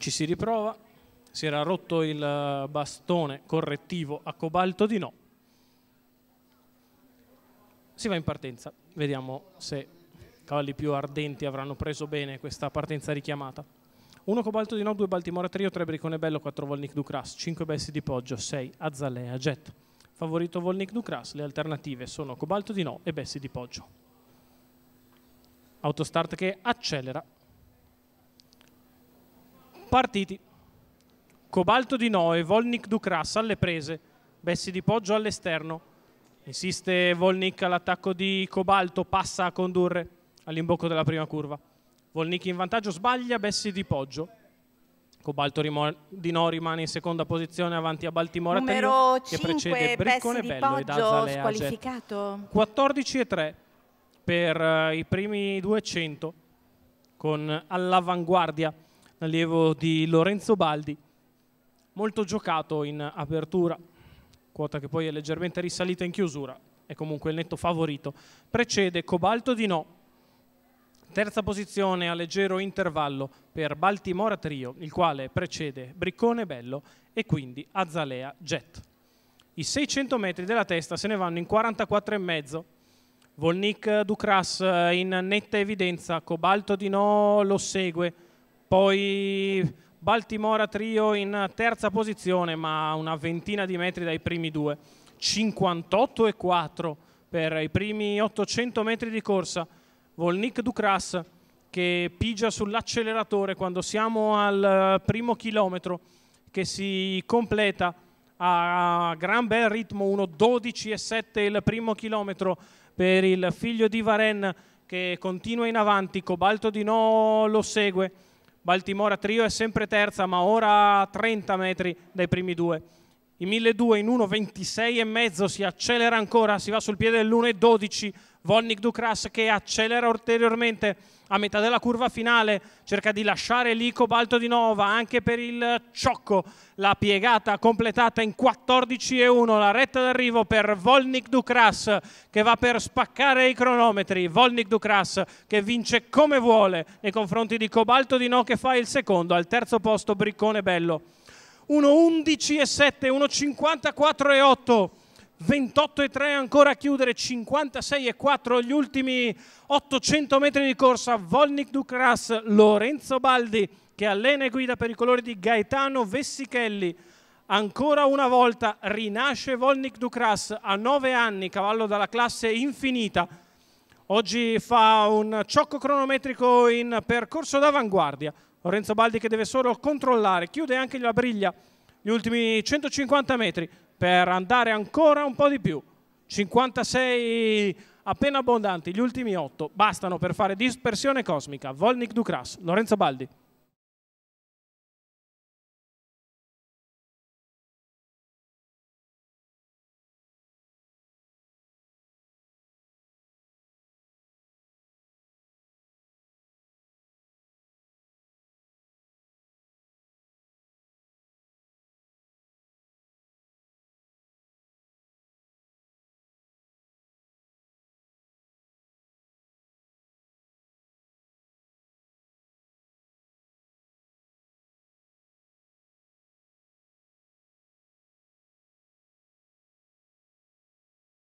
ci si riprova, si era rotto il eh, bastone correttivo a cobalto di no. Si va in partenza, vediamo se i cavalli più ardenti avranno preso bene questa partenza richiamata. 1 cobalto di no, 2 Baltimora Trio, 3 Bricone Bello, 4 Volnik Ducras, 5 Bessi di Poggio, 6 Azzalea Jet. Favorito Volnik Ducras, le alternative sono Cobalto di no e Bessi di Poggio. Autostart che accelera Partiti. Cobalto di Noe, Volnik Ducras alle prese, Bessi di Poggio all'esterno. Insiste Volnik all'attacco di Cobalto, passa a condurre all'imbocco della prima curva. Volnik in vantaggio sbaglia, Bessi di Poggio. Cobalto di No rimane in seconda posizione avanti a Baltimora Numero Tenno, 5, che precede Briccone Bello ed Azale squalificato. 14 e 3 per eh, i primi 200 con all'avanguardia allievo di Lorenzo Baldi, molto giocato in apertura, quota che poi è leggermente risalita in chiusura, è comunque il netto favorito. Precede Cobalto di No, terza posizione a leggero intervallo per Baltimora Trio, il quale precede Briccone Bello e quindi Azzalea Jet. I 600 metri della testa se ne vanno in 44,5. Volnik Ducras eh, in netta evidenza, Cobalto di No lo segue, poi Baltimora Trio in terza posizione, ma una ventina di metri dai primi due. 58 e 4 per i primi 800 metri di corsa. Volnik Ducras che pigia sull'acceleratore quando siamo al eh, primo chilometro che si completa a gran bel ritmo 1.12 e 7 il primo chilometro per il figlio di Varenne che continua in avanti, Cobalto di No lo segue Baltimora Trio è sempre terza, ma ora a 30 metri dai primi due i 1.200 in 1.26,5 si accelera ancora, si va sul piede dell'1.12, Vonnik Dukras che accelera ulteriormente a metà della curva finale, cerca di lasciare lì Cobalto di Nova anche per il ciocco, la piegata completata in 14,1, la retta d'arrivo per Volnik Dukras che va per spaccare i cronometri, Volnik Dukras che vince come vuole nei confronti di Cobalto di Nova che fa il secondo, al terzo posto Briccone Bello. 1,11 e 7, 1,54 e 8. 28 e 3 ancora a chiudere, 56 e 4 gli ultimi 800 metri di corsa, Volnik Ducras, Lorenzo Baldi che allena e guida per i colori di Gaetano Vessichelli, ancora una volta rinasce Volnik Ducras a 9 anni, cavallo dalla classe infinita, oggi fa un ciocco cronometrico in percorso d'avanguardia, Lorenzo Baldi che deve solo controllare, chiude anche la briglia gli ultimi 150 metri per andare ancora un po' di più. 56 appena abbondanti, gli ultimi 8 bastano per fare dispersione cosmica. Volnik Ducras, Lorenzo Baldi.